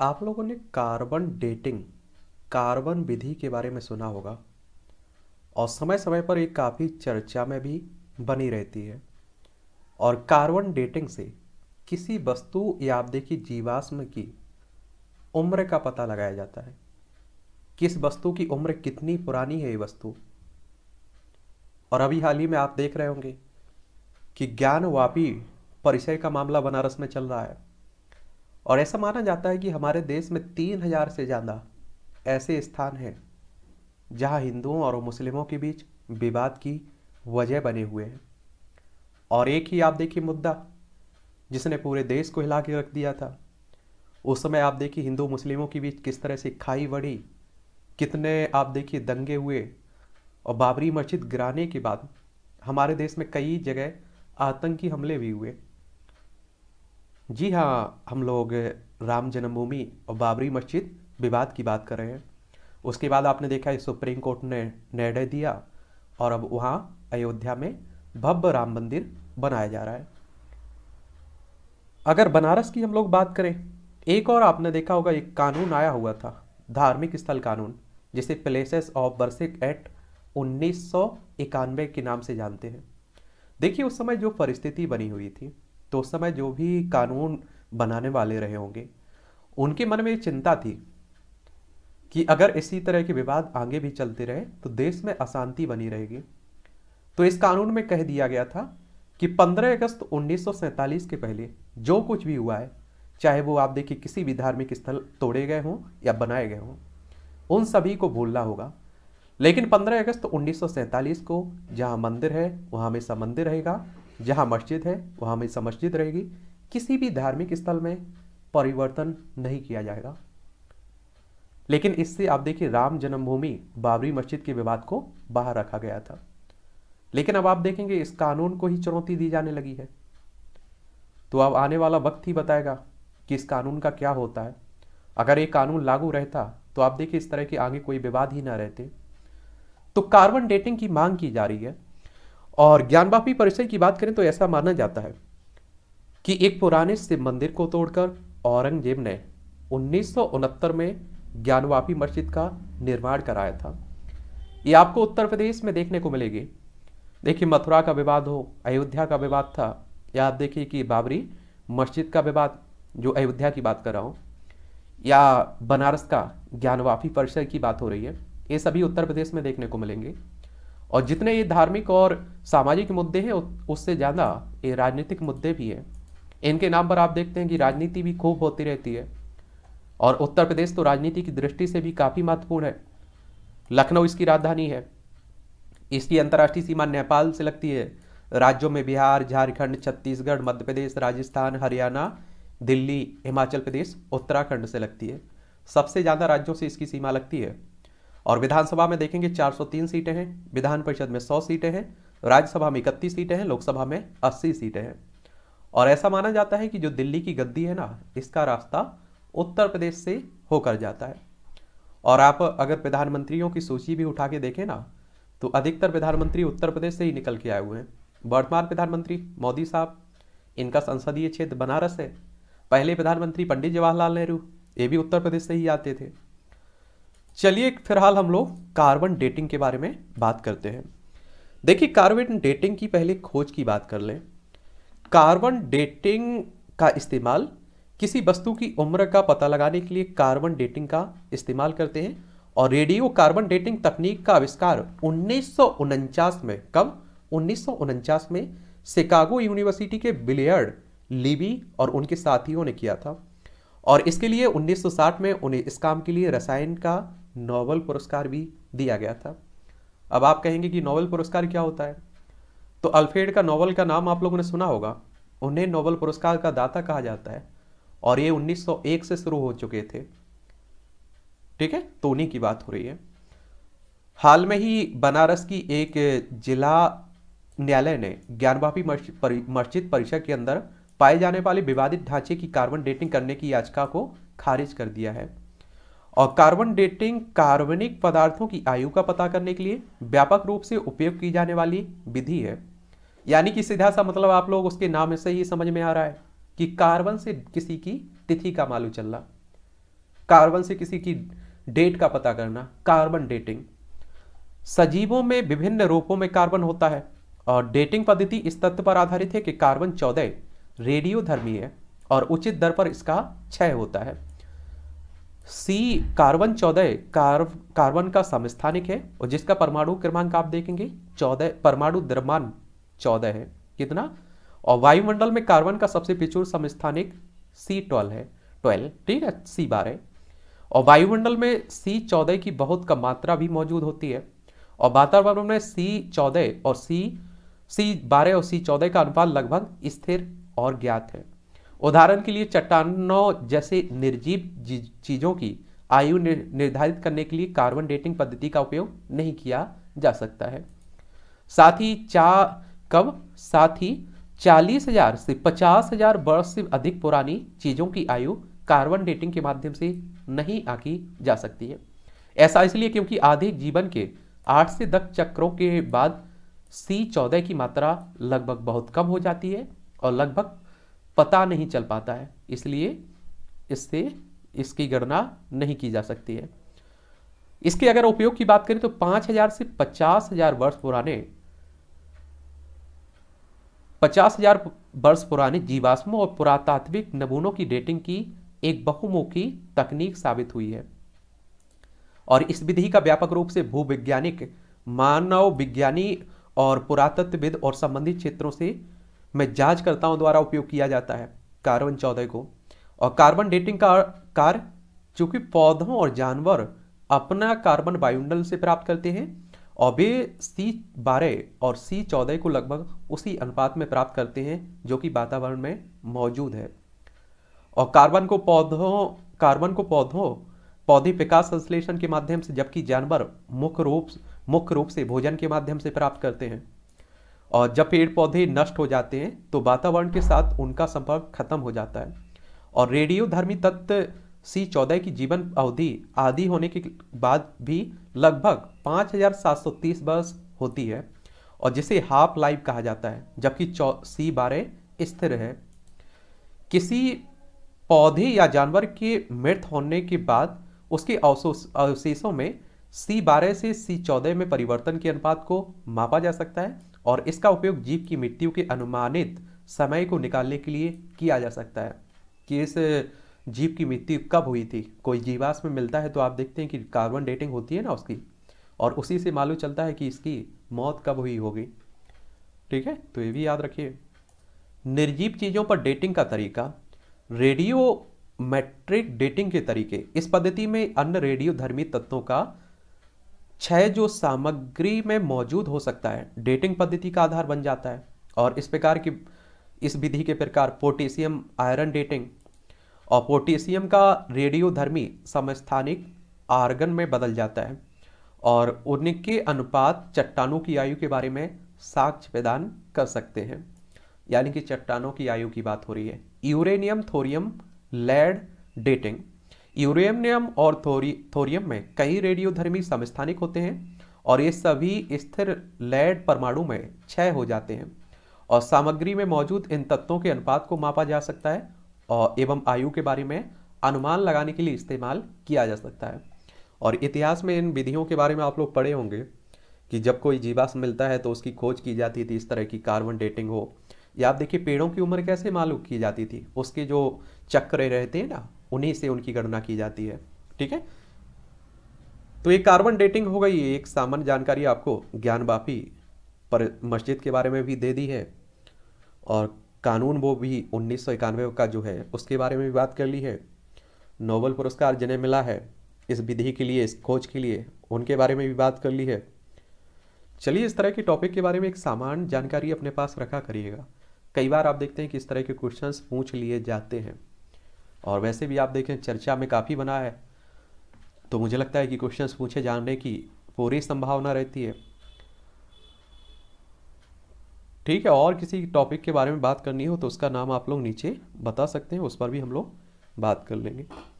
आप लोगों ने कार्बन डेटिंग कार्बन विधि के बारे में सुना होगा और समय समय पर ये काफ़ी चर्चा में भी बनी रहती है और कार्बन डेटिंग से किसी वस्तु या आप देखिए जीवाश्म की उम्र का पता लगाया जाता है किस वस्तु की उम्र कितनी पुरानी है ये वस्तु और अभी हाल ही में आप देख रहे होंगे कि ज्ञानवापी परिचय का मामला बनारस में चल रहा है और ऐसा माना जाता है कि हमारे देश में तीन हजार से ज़्यादा ऐसे स्थान हैं जहां हिंदुओं और मुस्लिमों के बीच विवाद की वजह बने हुए हैं और एक ही आप देखिए मुद्दा जिसने पूरे देश को हिला के रख दिया था उस समय आप देखिए हिंदू मुस्लिमों के बीच किस तरह से खाई बढ़ी कितने आप देखिए दंगे हुए और बाबरी मस्जिद गिराने के बाद हमारे देश में कई जगह आतंकी हमले भी हुए जी हाँ हम लोग राम जन्मभूमि और बाबरी मस्जिद विवाद की बात कर रहे हैं उसके बाद आपने देखा है सुप्रीम कोर्ट ने निर्णय दिया और अब वहाँ अयोध्या में भव्य राम मंदिर बनाया जा रहा है अगर बनारस की हम लोग बात करें एक और आपने देखा होगा एक कानून आया हुआ था धार्मिक स्थल कानून जिसे प्लेसेस ऑफ वर्सिक एक्ट उन्नीस के नाम से जानते हैं देखिए उस समय जो परिस्थिति बनी हुई थी तो उस समय जो भी कानून बनाने वाले रहे होंगे उनके मन में ये चिंता थी कि अगर इसी तरह के विवाद आगे भी चलते रहे तो देश में अशांति बनी रहेगी तो इस कानून में कह दिया गया था कि 15 अगस्त उन्नीस के पहले जो कुछ भी हुआ है चाहे वो आप देखिए किसी भी धार्मिक स्थल तोड़े गए हों या बनाए गए हों उन सभी को भूलना होगा लेकिन 15 अगस्त उन्नीस को जहाँ मंदिर है वहाँ हमेशा मंदिर रहेगा जहाँ मस्जिद है वहाँ हमेशा मस्जिद रहेगी किसी भी धार्मिक स्थल में परिवर्तन नहीं किया जाएगा लेकिन इससे आप देखिए राम जन्मभूमि बाबरी मस्जिद के विवाद को बाहर रखा गया था लेकिन अब आप देखेंगे इस कानून को ही चुनौती दी जाने लगी है तो अब आने वाला वक्त ही बताएगा कि इस कानून का क्या होता है अगर ये कानून लागू रहता तो आप देखिए इस तरह के आगे कोई विवाद ही ना रहते तो कार्बन डेटिंग की मांग की जा रही है और ज्ञानवापी परिसर की बात करें तो ऐसा माना जाता है कि एक पुराने शिव मंदिर को तोड़कर औरंगजेब ने उन्नीस में ज्ञानवापी मस्जिद का निर्माण कराया था ये आपको उत्तर प्रदेश में देखने को मिलेगी देखिए मथुरा का विवाद हो अयोध्या का विवाद था या आप देखिए कि बाबरी मस्जिद का विवाद जो अयोध्या की बात कर रहा हूँ या बनारस का ज्ञानवापी परिसर की बात हो रही है ये सभी उत्तर प्रदेश में देखने को मिलेंगे और जितने ये धार्मिक और सामाजिक मुद्दे हैं उससे ज़्यादा ये राजनीतिक मुद्दे भी हैं इनके नाम पर आप देखते हैं कि राजनीति भी खूब होती रहती है और उत्तर प्रदेश तो राजनीति की दृष्टि से भी काफ़ी महत्वपूर्ण है लखनऊ इसकी राजधानी है इसकी अंतर्राष्ट्रीय सीमा नेपाल से लगती है राज्यों में बिहार झारखंड छत्तीसगढ़ मध्य प्रदेश राजस्थान हरियाणा दिल्ली हिमाचल प्रदेश उत्तराखंड से लगती है सबसे ज़्यादा राज्यों से इसकी सीमा लगती है और विधानसभा में देखेंगे 403 सीटें हैं विधान परिषद में 100 सीटें हैं राज्यसभा में इकतीस सीटें हैं लोकसभा में 80 सीटें हैं और ऐसा माना जाता है कि जो दिल्ली की गद्दी है ना इसका रास्ता उत्तर प्रदेश से होकर जाता है और आप अगर प्रधानमंत्रियों की सूची भी उठा के देखें ना तो अधिकतर प्रधानमंत्री उत्तर प्रदेश से ही निकल के आए हुए हैं वर्तमान प्रधानमंत्री मोदी साहब इनका संसदीय क्षेत्र बनारस है पहले प्रधानमंत्री पंडित जवाहरलाल नेहरू ये भी उत्तर प्रदेश से ही आते थे चलिए फिलहाल हम लोग कार्बन डेटिंग के बारे में बात करते हैं देखिए कार्बन डेटिंग की पहले खोज की बात कर लें कार्बन डेटिंग का इस्तेमाल किसी वस्तु की उम्र का पता लगाने के लिए कार्बन डेटिंग का इस्तेमाल करते हैं और रेडियो कार्बन डेटिंग तकनीक का आविष्कार उन्नीस में कब उन्नीस में शिकागो यूनिवर्सिटी के बिलियर्ड लीबी और उनके साथियों ने किया था और इसके लिए 1960 में उन्हें इस काम के लिए रसायन का नोबल पुरस्कार भी दिया गया था अब आप कहेंगे कि नोबल पुरस्कार क्या होता है तो अल्फ्रेड का नोबल का नाम आप लोगों ने सुना होगा उन्हें नोबल पुरस्कार का दाता कहा जाता है और ये 1901 से शुरू हो चुके थे ठीक है तो उन्हीं की बात हो रही है हाल में ही बनारस की एक जिला न्यायालय ने ज्ञानवापी मस्जिद परिसर के अंदर पाए जाने वाले विवादित ढांचे की कार्बन डेटिंग करने की याचिका को खारिज कर दिया है और कार्बन डेटिंग कार्बनिक पदार्थों की आयु का पता करने के लिए व्यापक रूप से उपयोग की जाने वाली विधि है यानी कि सीधा सा मतलब आप लोग उसके नाम से ही समझ में आ रहा है कि कार्बन से किसी की तिथि का मालूम चलना कार्बन से किसी की डेट का पता करना कार्बन डेटिंग सजीवों में विभिन्न रूपों में कार्बन होता है और डेटिंग पद्धति इस तथ्य पर आधारित है कि कार्बन चौदह रेडियोधर्मी है और उचित दर पर इसका क्षय होता है सी कार्बन चौदह कार्ब कार्बन का समस्थानिक है और जिसका परमाणु क्रमांक आप देखेंगे चौदह परमाणु द्रव्यमान चौदह है कितना और वायुमंडल में कार्बन का सबसे पिछुर समस्थानिक सी ट्वेल्व है ट्वेल्व ठीक है सी बारह और वायुमंडल में सी चौदह की बहुत कम मात्रा भी मौजूद होती है और वातावरण में सी चौदह और सी सी बारह और सी चौदह का अनुपात लगभग स्थिर और ज्ञात है उदाहरण के लिए चट्टानों जैसे निर्जीव चीज़ों की आयु निर्धारित करने के लिए कार्बन डेटिंग पद्धति का उपयोग नहीं किया जा सकता है साथ ही चा कब साथ ही चालीस हजार से पचास हजार वर्ष से अधिक पुरानी चीज़ों की आयु कार्बन डेटिंग के माध्यम से नहीं आकी जा सकती है ऐसा इसलिए क्योंकि आधे जीवन के आठ से दस चक्रों के बाद सी चौदह की मात्रा लगभग बहुत कम हो जाती है और लगभग पता नहीं चल पाता है इसलिए इससे इसकी गणना नहीं की जा सकती है इसके अगर उपयोग की बात करें तो पांच हजार से पचास हजार वर्ष पुराने पचास हजार वर्ष पुराने जीवाश्मों और पुरातात्विक नमूनों की डेटिंग की एक बहुमुखी तकनीक साबित हुई है और इस विधि का व्यापक रूप से भूवैज्ञानिक मानव विज्ञानी और पुरातत्वविद और संबंधित क्षेत्रों से में जांचकर्ताओं द्वारा उपयोग किया जाता है कार्बन चौदह को और कार्बन डेटिंग का कार चूंकि पौधों और जानवर अपना कार्बन वायुमंडल से प्राप्त करते हैं और वे सी बारह और सी चौदह को लगभग उसी अनुपात में प्राप्त करते हैं जो कि वातावरण में मौजूद है और कार्बन को पौधों कार्बन को पौधों पौधे विकास संश्लेषण के माध्यम से जबकि जानवर मुख्य रूप मुख्य रूप से भोजन के माध्यम से प्राप्त करते हैं और जब पेड़ पौधे नष्ट हो जाते हैं तो वातावरण के साथ उनका संपर्क खत्म हो जाता है और रेडियोधर्मी तत्व सी चौदह की जीवन अवधि आदि होने के बाद भी लगभग 5730 वर्ष होती है और जिसे हाफ लाइफ कहा जाता है जबकि सी बारह स्थिर है किसी पौधे या जानवर के मृत होने के बाद उसके अवशेषों में सी बारह से सी चौदह में परिवर्तन के अनुपात को मापा जा सकता है और इसका उपयोग जीव की मृत्यु के अनुमानित समय को निकालने के लिए किया जा सकता है कि इस जीव की मृत्यु कब हुई थी कोई जीवाश्म में मिलता है तो आप देखते हैं कि कार्बन डेटिंग होती है ना उसकी और उसी से मालूम चलता है कि इसकी मौत कब हुई होगी ठीक है तो ये भी याद रखिए निर्जीव चीज़ों पर डेटिंग का तरीका रेडियो मैट्रिक डेटिंग के तरीके इस पद्धति में अन्य रेडियो धर्मी तत्वों का छह जो सामग्री में मौजूद हो सकता है डेटिंग पद्धति का आधार बन जाता है और इस प्रकार की इस विधि के प्रकार पोटेशियम आयरन डेटिंग और पोटेशियम का रेडियोधर्मी समस्थानिक आर्गन में बदल जाता है और उनके अनुपात चट्टानों की आयु के बारे में साक्ष्य प्रदान कर सकते हैं यानी कि चट्टानों की आयु की बात हो रही है uranium thorium lead dating uranium और थोरी थोरियम में कई रेडियोधर्मी समस्थानिक होते हैं और ये सभी स्थिर लेड परमाणु में क्षय हो जाते हैं और सामग्री में मौजूद इन तत्वों के अनुपात को मापा जा सकता है और एवं आयु के बारे में अनुमान लगाने के लिए इस्तेमाल किया जा सकता है और इतिहास में इन विधियों के बारे में आप लोग पढ़े होंगे कि जब कोई जीवाश्म मिलता है तो उसकी खोज की जाती थी इस तरह की कार्बन डेटिंग हो या आप देखिए पेड़ों की उम्र कैसे मालूम की जाती थी उसके जो चक्र रहते हैं ना उन्हीं से उनकी गणना की जाती है ठीक है तो ये कार्बन डेटिंग हो गई एक सामान्य जानकारी आपको ज्ञान बापी पर मस्जिद के बारे में भी दे दी है और कानून वो भी उन्नीस का जो है उसके बारे में भी बात कर ली है नोबल पुरस्कार जिन्हें मिला है इस विधि के लिए इस खोज के लिए उनके बारे में भी बात कर ली है चलिए इस तरह के टॉपिक के बारे में एक सामान्य जानकारी अपने पास रखा करिएगा कई बार आप देखते हैं कि इस तरह के क्वेश्चंस पूछ लिए जाते हैं और वैसे भी आप देखें चर्चा में काफ़ी बना है तो मुझे लगता है कि क्वेश्चंस पूछे जानने की पूरी संभावना रहती है ठीक है और किसी टॉपिक के बारे में बात करनी हो तो उसका नाम आप लोग नीचे बता सकते हैं उस पर भी हम लोग बात कर लेंगे